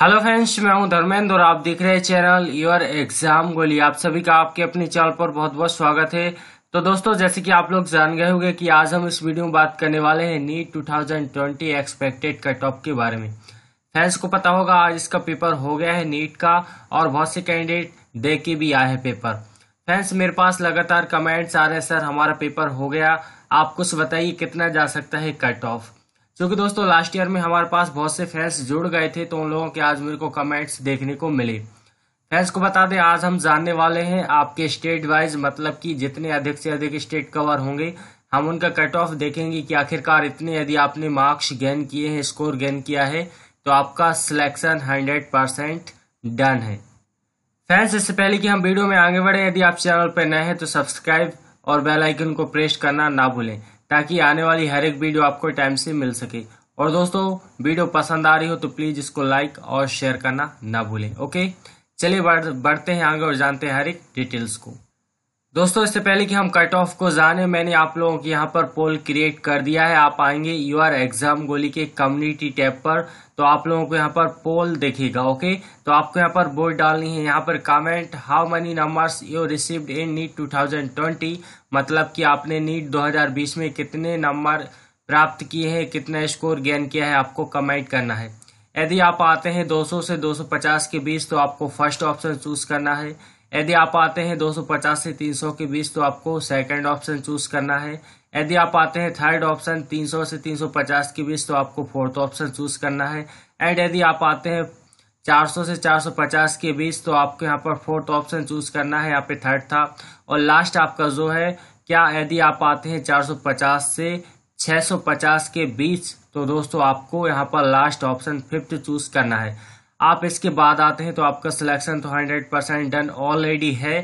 hello friends मैं हूं धर्मेंद्र और आप देख रहे हैं चैनल योर एग्जाम गोली आप सभी का आपके अपने चैनल पर बहुत बहुत स्वागत है तो दोस्तों जैसे कि आप लोग जान गए होंगे कि आज हम इस वीडियो में बात करने वाले हैं नीट 2020 एक्सपेक्टेड कट ऑफ के बारे में फैंस को पता होगा आज इसका पेपर हो गया है नीट का और बहुत से कैंडिडेट दे के भी आए हैं पेपर फैंस मेरे पास लगातार कमेंट्स आ रहे हैं सर हमारा पेपर हो गया आप कुछ बताइए कितना जा सकता है कट ऑफ क्योंकि दोस्तों लास्ट ईयर में हमारे पास बहुत से फैंस जुड़ गए थे तो उन लोगों के आज मेरे को कमेंट्स देखने को मिले फैंस को बता दें आज हम जानने वाले हैं आपके स्टेट वाइज मतलब कि जितने अधिक से अधिक स्टेट कवर होंगे हम उनका कट ऑफ देखेंगे कि आखिरकार इतने यदि आपने मार्क्स गेन किए हैं स्कोर गेन किया है तो आपका सिलेक्शन हंड्रेड परसेंट डन है फैंस इससे पहले कि हम वीडियो में आगे बढ़े यदि आप चैनल पर नए हैं तो सब्सक्राइब और बेल आइकन को प्रेस करना ना भूलें ताकि आने वाली हर एक वीडियो आपको टाइम से मिल सके और दोस्तों वीडियो पसंद आ रही हो तो प्लीज़ इसको लाइक और शेयर करना ना भूलें ओके चलिए बढ़ते हैं आगे और जानते हैं हर एक डिटेल्स को दोस्तों इससे पहले कि हम कट ऑफ को जाने मैंने आप लोगों के यहाँ पर पोल क्रिएट कर दिया है आप आएंगे यू आर एग्जाम गोली के कम्युनिटी टैब पर तो आप लोगों को यहाँ पर पोल देखेगा ओके तो आपको यहाँ पर बोर्ड डालनी है यहाँ पर comment how many numbers you received in NEET 2020 मतलब कि आपने नीट 2020 में कितने नंबर प्राप्त किए हैं कितना स्कोर गेन किया है आपको कमेंट करना है यदि आप आते हैं सौ से पचास के बीच तो आपको फर्स्ट ऑप्शन चूज करना है यदि आप आते हैं 250 से 300 के बीच तो आपको सेकंड ऑप्शन चूज करना है यदि आप आते हैं थर्ड ऑप्शन 300 से 350 के बीच तो आपको फोर्थ ऑप्शन चूज करना है एंड यदि आप आते हैं 400 से 450 के बीच तो आपको यहाँ पर फोर्थ ऑप्शन चूज करना है यहाँ पे थर्ड था और लास्ट आपका जो है क्या यदि आप आते हैं पचास से पचास के बीच तो दोस्तों आपको यहाँ पर लास्ट ऑप्शन फिफ्थ चूज करना है आप इसके बाद आते हैं तो आपका सिलेक्शन तो हंड्रेड परसेंट डन ऑलरेडी है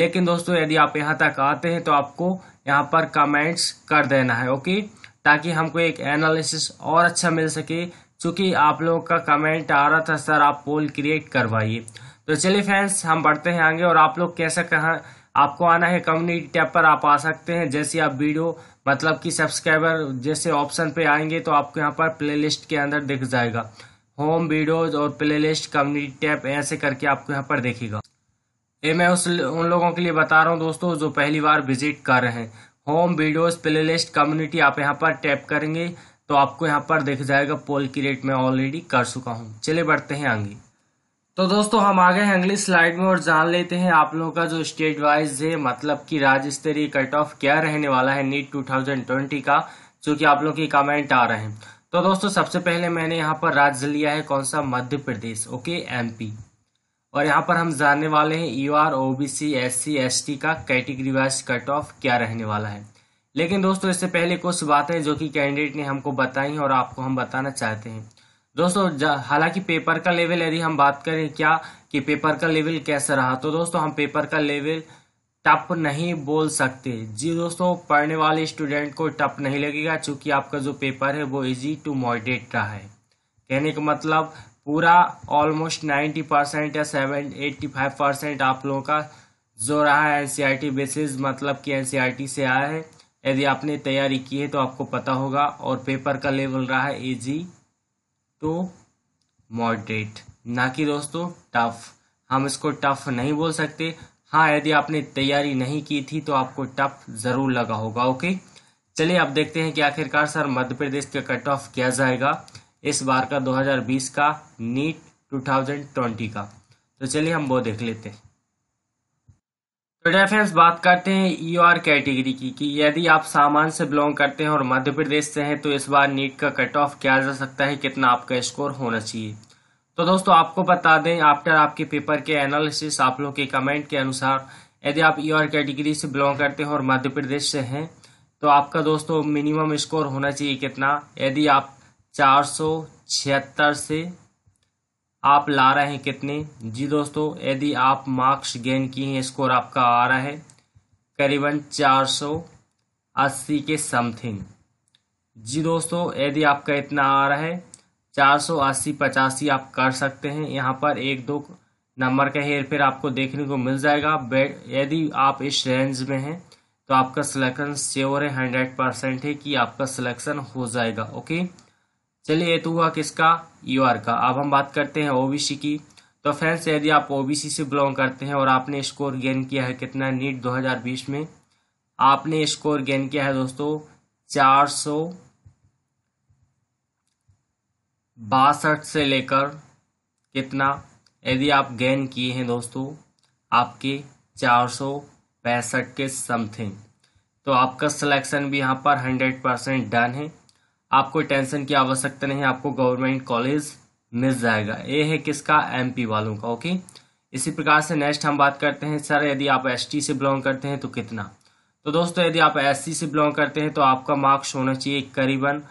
लेकिन दोस्तों यदि आप यहाँ तक आते हैं तो आपको यहाँ पर कमेंट्स कर देना है ओके ताकि हमको एक एनालिसिस और अच्छा मिल सके चूंकि आप लोगों का कमेंट आ रहा था सर आप पोल क्रिएट करवाइए तो चलिए फ्रेंड्स हम बढ़ते हैं आगे और आप लोग कैसा कहा आपको आना है कम्युनिटी टैब पर आप आ सकते हैं जैसे आप वीडियो मतलब कि सब्सक्राइबर जैसे ऑप्शन पे आएंगे तो आपको यहाँ पर प्लेलिस्ट के अंदर दिख जाएगा होम वीडियोज और प्ले लिस्ट कम्युनिटी टैप ऐसे करके आपको यहाँ पर देखेगा ये मैं उस उन लोगों के लिए बता रहा हूँ दोस्तों जो पहली बार विजिट कर रहे हैं home videos playlist community आप यहाँ पर टैप करेंगे तो आपको यहाँ पर देख जाएगा पोल की रेट मैं ऑलरेडी कर चुका हूँ चले बढ़ते हैं आगे तो दोस्तों हम आ गए हैं अगली स्लाइड में और जान लेते हैं आप लोगों का जो स्टेट वाइज है मतलब कि राज्य स्तरीय कट ऑफ क्या रहने वाला है नीट 2020 का जो कि आप लोग के कमेंट आ रहे हैं तो दोस्तों सबसे पहले मैंने यहाँ पर राज्य लिया है कौन सा मध्य प्रदेश ओके एमपी और यहाँ पर हम जानने वाले हैं U R O B C S C S T का कैटेगरी वाइज कट ऑफ क्या रहने वाला है लेकिन दोस्तों इससे पहले कुछ बातें जो कि कैंडिडेट ने हमको बताई और आपको हम बताना चाहते हैं दोस्तों हालांकि पेपर का लेवल यदि हम बात करें क्या कि पेपर का लेवल कैसा रहा तो दोस्तों हम पेपर का लेवल टप नहीं बोल सकते जी दोस्तों पढ़ने वाले स्टूडेंट को टप नहीं लगेगा क्योंकि आपका जो पेपर है वो इजी टू मॉडरेट रहा है कहने का मतलब पूरा ऑलमोस्ट नाइन्टी परसेंट या सेवन एट्टी फाइव परसेंट आप लोगों का जो रहा है एनसीईआरटी बेसिस e मतलब कि एनसीईआरटी e से आया है यदि आपने तैयारी की है तो आपको पता होगा और पेपर का लेवल रहा है इजी टू मॉडरेट ना कि दोस्तों टफ हम इसको टफ नहीं बोल सकते हाँ यदि आपने तैयारी नहीं की थी तो आपको टफ जरूर लगा होगा ओके चलिए अब देखते हैं कि आखिरकार सर मध्य प्रदेश का कट ऑफ क्या जाएगा इस बार का 2020 का नीट 2020 का तो चलिए हम वो देख लेते हैं तो डेफेंस बात करते हैं ई आर कैटेगरी की कि यदि आप सामान से बिलोंग करते हैं और मध्य प्रदेश से हैं तो इस बार नीट का कट ऑफ क्या जा सकता है कितना आपका स्कोर होना चाहिए तो दोस्तों आपको बता दें आफ्टर आपके पेपर के एनालिसिस आप लोग के कमेंट के अनुसार यदि आप ईयर कैटेगरी से बिलोंग करते हैं और मध्य प्रदेश से हैं तो आपका दोस्तों मिनिमम स्कोर होना चाहिए कितना यदि आप चार सौ छिहत्तर से आप ला रहे हैं कितने जी दोस्तों यदि आप मार्क्स गेन किए हैं स्कोर आपका आ रहा है करीबन चार अस्सी के समथिंग जी दोस्तों यदि आपका इतना आ रहा है चार सौ अस्सी पचासी आप कर सकते हैं यहाँ पर एक दो नंबर का हेयर फिर आपको देखने को मिल जाएगा यदि आप इस रेंज में हैं तो आपका सिलेक्शन श्योर है हंड्रेड परसेंट है कि आपका सिलेक्शन हो जाएगा ओके चलिए ये तो हुआ किसका यूआर का अब हम बात करते हैं ओबीसी की तो फ्रेंड्स यदि आप ओबीसी से बिलोंग करते हैं और आपने स्कोर गेन किया है कितना नीट बीस में आपने स्कोर गेन किया है दोस्तों चार सौ बासठ से लेकर कितना यदि आप गेन किए हैं दोस्तों आपके चार सौ पैंसठ के समथिंग तो आपका सिलेक्शन भी यहाँ पर हंड्रेड परसेंट डन है आपको टेंशन की आवश्यकता नहीं आपको गवर्नमेंट कॉलेज मिल जाएगा ये है किसका एमपी वालों का ओके इसी प्रकार से नेक्स्ट हम बात करते हैं सर यदि आप एसटी से बिलोंग करते हैं तो कितना तो दोस्तों यदि आप एससी से बिलोंग करते हैं तो आपका मार्क्स होना चाहिए करीबन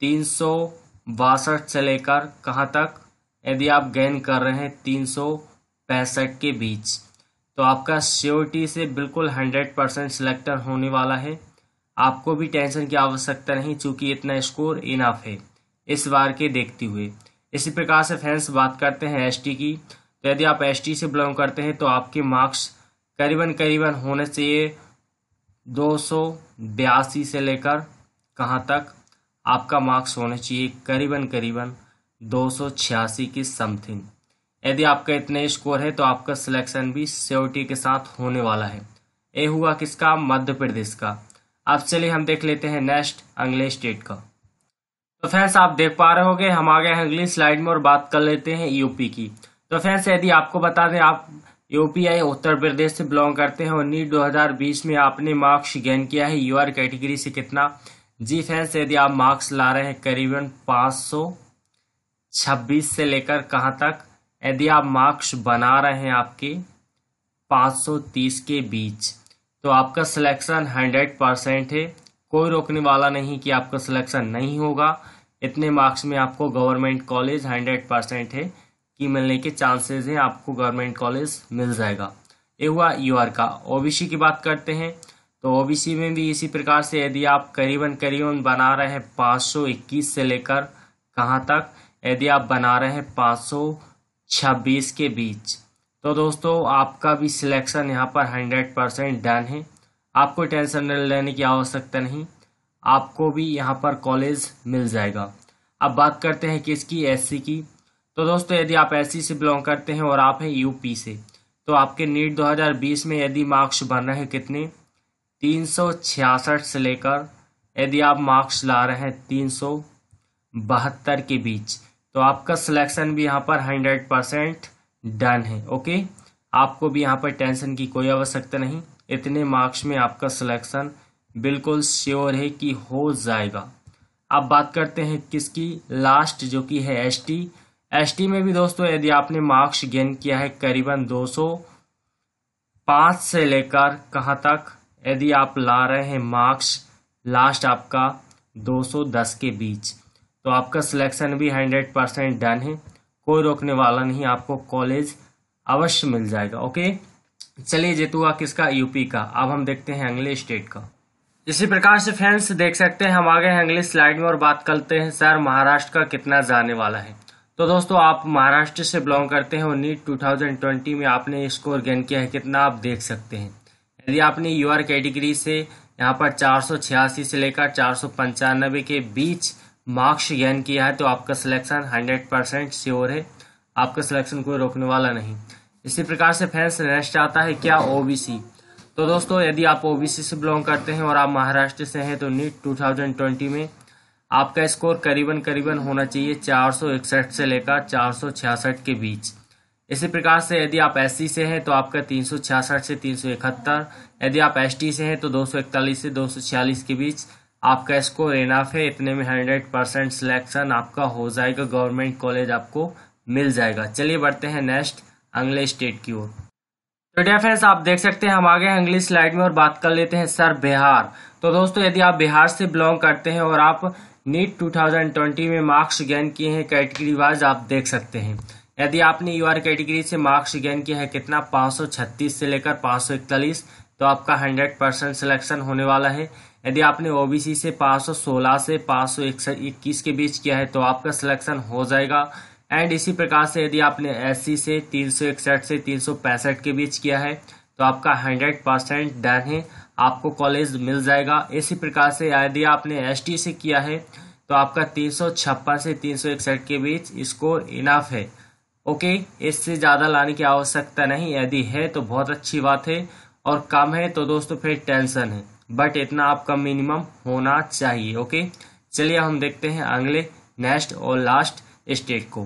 तीन सौ बासठ से लेकर कहाँ तक यदि आप गेन कर रहे हैं तीन सौ पैंसठ के बीच तो आपका श्योरिटी से बिल्कुल हंड्रेड परसेंट सिलेक्टर होने वाला है आपको भी टेंशन की आवश्यकता नहीं चूँकि इतना स्कोर इनाफ है इस बार के देखते हुए इसी प्रकार से फैंस बात करते हैं एसटी की तो यदि आप एसटी से बिलोंग करते हैं तो आपके मार्क्स करीबन करीबन होने चाहिए दो सौ बयासी से लेकर कहाँ तक आपका मार्क्स होना चाहिए करीबन करीबन दो सौ छियासी की समथिंग यदि आपका इतने स्कोर है तो आपका सिलेक्शन भी सियोरिटी के साथ होने वाला है ये हुआ किसका मध्य प्रदेश का अब चलिए हम देख लेते हैं नेक्स्ट अगले स्टेट का तो फ्रेंड्स आप देख पा रहे होंगे हम आ गए हैं अगली स्लाइड में और बात कर लेते हैं यूपी की तो फ्रेंड्स यदि आपको बता दें आप यूपी आई उत्तर प्रदेश से बिलोंग करते हैं और नीट दो में आपने मार्क्स गेन किया है यूआर कैटेगरी से कितना जी फ्रेंड्स यदि आप मार्क्स ला रहे हैं करीबन पाँच सौ छब्बीस से लेकर कहाँ तक यदि आप मार्क्स बना रहे हैं आपके पाँच सौ तीस के बीच तो आपका सिलेक्शन हंड्रेड परसेंट है कोई रोकने वाला नहीं कि आपका सिलेक्शन नहीं होगा इतने मार्क्स में आपको गवर्नमेंट कॉलेज हंड्रेड परसेंट है कि मिलने के चांसेस हैं आपको गवर्नमेंट कॉलेज मिल जाएगा ये हुआ यू का ओबीसी की बात करते हैं तो ओबीसी में भी इसी प्रकार से यदि आप करीबन करीबन बना रहे हैं पाँच सौ इक्कीस से लेकर कहाँ तक यदि आप बना रहे हैं पाँच सौ छब्बीस के बीच तो दोस्तों आपका भी सिलेक्शन यहाँ पर हंड्रेड परसेंट डन है आपको टेंशन लेने की आवश्यकता नहीं आपको भी यहाँ पर कॉलेज मिल जाएगा अब बात करते हैं किसकी एस की तो दोस्तों यदि आप एस से बिलोंग करते हैं और आप हैं यूपी से तो आपके नीट 2020 में यदि मार्क्स बन रहे हैं कितने तीन सौ छियासठ से लेकर यदि आप मार्क्स ला रहे हैं तीन सौ बहत्तर के बीच तो आपका सिलेक्शन भी यहाँ पर हंड्रेड परसेंट डन है ओके आपको भी यहाँ पर टेंशन की कोई आवश्यकता नहीं इतने मार्क्स में आपका सिलेक्शन बिल्कुल श्योर है कि हो जाएगा अब बात करते हैं किसकी लास्ट जो कि है एस टी एस टी में भी दोस्तों यदि आपने मार्क्स गेन किया है करीबन दो सौ पाँच से लेकर कहाँ तक यदि आप ला रहे हैं मार्क्स लास्ट आपका 210 के बीच तो आपका सिलेक्शन भी 100 परसेंट डन है कोई रोकने वाला नहीं आपको कॉलेज अवश्य मिल जाएगा ओके चलिए जेतुआ किसका यूपी का अब हम देखते हैं अगले स्टेट का इसी प्रकार से फ्रेंड्स देख सकते हैं हम आगे हैं स्लाइड में और बात करते हैं सर महाराष्ट्र का कितना जाने वाला है तो दोस्तों आप महाराष्ट्र से बिलोंग करते हैं और नीट 2020 में आपने स्कोर गेन किया है कितना आप देख सकते हैं यदि आपने यूआर कैटेगरी से यहाँ पर चार से लेकर चार के बीच मार्क्स गेन किया है तो आपका सिलेक्शन 100 परसेंट श्योर है आपका सिलेक्शन कोई रोकने वाला नहीं इसी प्रकार से फैंस नेक्स्ट आता है क्या ओबीसी तो दोस्तों यदि आप ओबीसी से बिलोंग करते हैं और आप महाराष्ट्र से हैं तो नीट 2020 में आपका स्कोर करीबन करीबन होना चाहिए चार से लेकर चार के बीच इसी प्रकार से यदि आप एस से हैं तो आपका तीन से तीन यदि आप एस से हैं तो दो से दो के बीच आपका स्कोर एनाफ है इतने में हंड्रेड परसेंट सिलेक्शन आपका हो जाएगा गवर्नमेंट कॉलेज आपको मिल जाएगा चलिए बढ़ते हैं नेक्स्ट अगले स्टेट की ओर तो फ्रेंड्स आप देख सकते हैं हम आगे अगली स्लाइड में और बात कर लेते हैं सर बिहार तो दोस्तों यदि आप बिहार से बिलोंग करते हैं और आप नीट 2020 में मार्क्स गेन किए हैं कैटेगरी वाइज आप देख सकते हैं यदि आपने यू आर कैटेगरी से मार्क्स गेन किया है कितना 536 से लेकर 541 तो आपका 100 परसेंट सिलेक्शन होने वाला है यदि आपने ओबीसी से 516 से 521 के बीच किया है तो आपका सिलेक्शन हो जाएगा एंड इसी प्रकार से यदि आपने एस से इकसठ से पैंसठ के बीच किया है तो आपका हंड्रेड परसेंट डन है आपको कॉलेज मिल जाएगा इसी प्रकार से यदि आपने एस से किया है तो आपका तीन से तीन के बीच स्कोर इनाफ है ओके इससे ज़्यादा लाने की आवश्यकता नहीं यदि है तो बहुत अच्छी बात है और कम है तो दोस्तों फिर टेंशन है बट इतना आपका मिनिमम होना चाहिए ओके चलिए हम देखते हैं अगले नेक्स्ट और लास्ट स्टेट को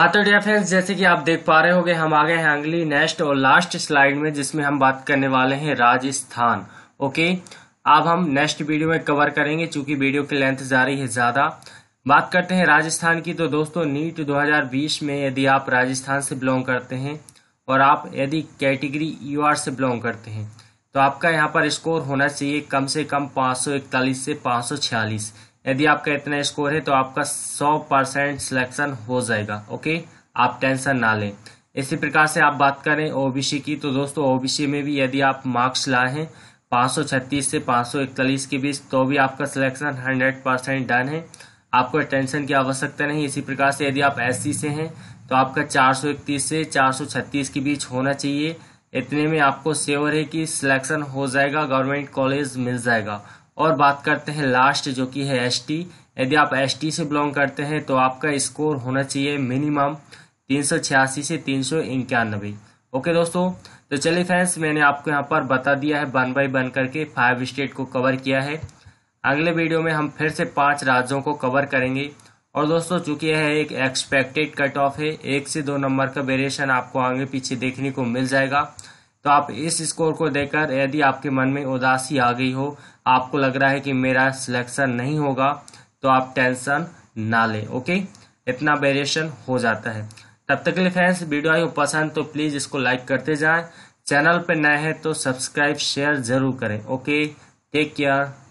हाँ तो डियर फ्रेंड्स जैसे कि आप देख पा रहे हो हम आ गए हैं अगली नेक्स्ट और लास्ट स्लाइड में जिसमें हम बात करने वाले हैं राजस्थान ओके अब हम नेक्स्ट वीडियो में कवर करेंगे चूंकि वीडियो की लेंथ जा रही है ज़्यादा बात करते हैं राजस्थान की तो दोस्तों नीट 2020 में यदि आप राजस्थान से बिलोंग करते हैं और आप यदि कैटेगरी यू e से बिलोंग करते हैं तो आपका यहाँ पर स्कोर होना चाहिए कम से कम 541 से 546 यदि आपका इतना स्कोर है तो आपका 100 परसेंट सिलेक्शन हो जाएगा ओके आप टेंशन ना लें इसी प्रकार से आप बात करें ओबीसी की तो दोस्तों ओबीसी में भी यदि आप मार्क्स लाए हैं पाँच से पाँच के बीच तो भी आपका सिलेक्शन हंड्रेड परसेंट डन है आपको टेंशन की आवश्यकता नहीं इसी प्रकार से यदि आप एस से हैं तो आपका 431 से 436 के बीच होना चाहिए इतने में आपको सेवर है कि सिलेक्शन हो जाएगा गवर्नमेंट कॉलेज मिल जाएगा और बात करते हैं लास्ट जो कि है एस यदि आप एस से बिलोंग करते हैं तो आपका स्कोर होना चाहिए मिनिमम तीन से तीन ओके दोस्तों तो चलिए फ्रेंड्स मैंने आपको यहाँ पर बता दिया है वन बाई वन करके फाइव स्टेट को कवर किया है अगले वीडियो में हम फिर से पांच राज्यों को कवर करेंगे और दोस्तों चूंकि यह एक एक्सपेक्टेड कट ऑफ है एक से दो नंबर का वेरिएशन आपको आगे पीछे देखने को मिल जाएगा तो आप इस स्कोर को देखकर यदि आपके मन में उदासी आ गई हो आपको लग रहा है कि मेरा सिलेक्शन नहीं होगा तो आप टेंशन ना लें ओके इतना वेरिएशन हो जाता है तब तक के लिए फ्रेंड्स वीडियो आई पसंद तो प्लीज़ इसको लाइक करते जाए चैनल पर नए हैं तो सब्सक्राइब शेयर जरूर करें ओके टेक केयर